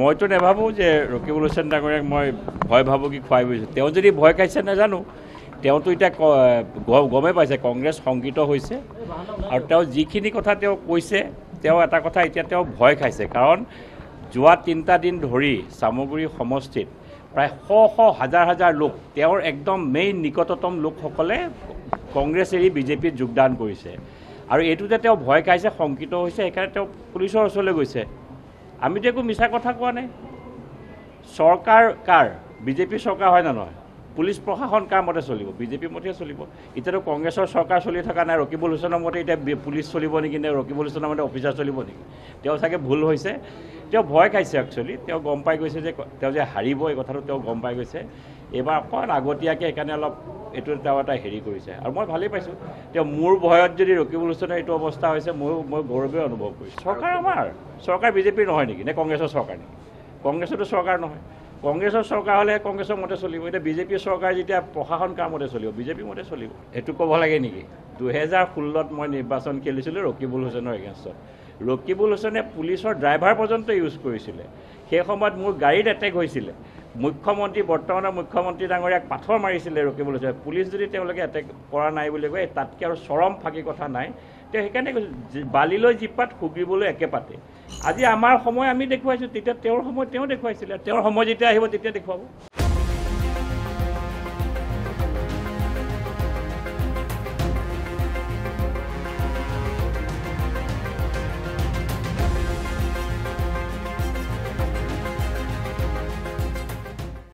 মইতো নেভাবোঁ যে ৰকিবুল হুছেন ডাঙৰীয়াক মই ভয় ভাবোঁ কি খুৱাই বুজিছোঁ তেওঁ যদি ভয় খাইছে নাজানো তেওঁতো এতিয়া গমেই পাইছে কংগ্ৰেছ শংকিত হৈছে আৰু তেওঁ যিখিনি কথা তেওঁ কৈছে তেওঁ এটা কথা এতিয়া তেওঁ ভয় খাইছে কাৰণ যোৱা তিনিটা দিন ধৰি চামগুৰি সমষ্টিত প্ৰায় শ শ হাজাৰ হাজাৰ লোক তেওঁৰ একদম মেইন নিকটতম লোকসকলে কংগ্ৰেছ এৰি বিজেপিত যোগদান কৰিছে আৰু এইটো যে তেওঁ ভয় খাইছে শংকিত হৈছে সেইকাৰণে তেওঁ পুলিচৰ ওচৰলৈ গৈছে আমি তো একো মিছা কথা কোৱা নাই চৰকাৰ কাৰ বিজেপি চৰকাৰ হয় নে নহয় পুলিচ প্ৰশাসন কাৰ মতে চলিব বিজেপি মতেহে চলিব এতিয়াতো কংগ্ৰেছৰ চৰকাৰ চলি থকা নাই ৰকিবুল হুচেনৰ মতে এতিয়া পুলিচ চলিব নেকি নে ৰকিবুল হুচেনৰ মতে অফিচাৰ চলিব নেকি তেওঁ চাগে ভুল হৈছে তেওঁ ভয় খাইছে একচুৱেলি তেওঁ গম পাই গৈছে যে তেওঁ যে হাৰিব এই কথাটো তেওঁ গম পাই গৈছে এইবাৰ অকণ আগতীয়াকৈ সেইকাৰণে অলপ এইটো তেওঁ এটা হেৰি কৰিছে আৰু মই ভালেই পাইছোঁ তেওঁ মোৰ ভয়ত যদি ৰকিবুল হোচেনৰ এইটো অৱস্থা হৈছে ময়ো মই গৌৰৱেই অনুভৱ কৰিছোঁ চৰকাৰ আমাৰ চৰকাৰ বিজেপিৰ নহয় নেকি নে কংগ্ৰেছৰ চৰকাৰ নেকি কংগ্ৰেছৰতো চৰকাৰ নহয় কংগ্ৰেছৰ চৰকাৰ হ'লে কংগ্ৰেছৰ মতে চলিব এতিয়া বিজেপি চৰকাৰ যেতিয়া প্ৰশাসন কামতে চলিব বিজেপিৰ মতে চলিব সেইটো ক'ব লাগে নেকি দুহেজাৰ ষোল্লত মই নিৰ্বাচন খেলিছিলোঁ ৰকিবুল হুছেইনৰ এগেঞ্চত ৰকিবুল হোচেনে পুলিচৰ ড্ৰাইভাৰ পৰ্যন্ত ইউজ কৰিছিলে সেই সময়ত মোৰ গাড়ীত এটেক হৈছিলে মুখ্যমন্ত্ৰী বৰ্তমানৰ মুখ্যমন্ত্ৰী ডাঙৰীয়াক পাথৰ মাৰিছিলে ৰখিবলৈ লৈছে পুলিচ যদি তেওঁলোকে এটেক কৰা নাই বুলি কয় তাতকৈ আৰু চৰম ফাঁকি কথা নাই তেওঁ সেইকাৰণে কৈছোঁ বালিলৈ জিপাত শুকিবলৈ পাতে আজি আমাৰ সময় আমি দেখুৱাইছোঁ তেতিয়া তেওঁৰ সময় তেওঁ দেখুৱাইছিলে তেওঁৰ সময় যেতিয়া আহিব তেতিয়া দেখুৱাব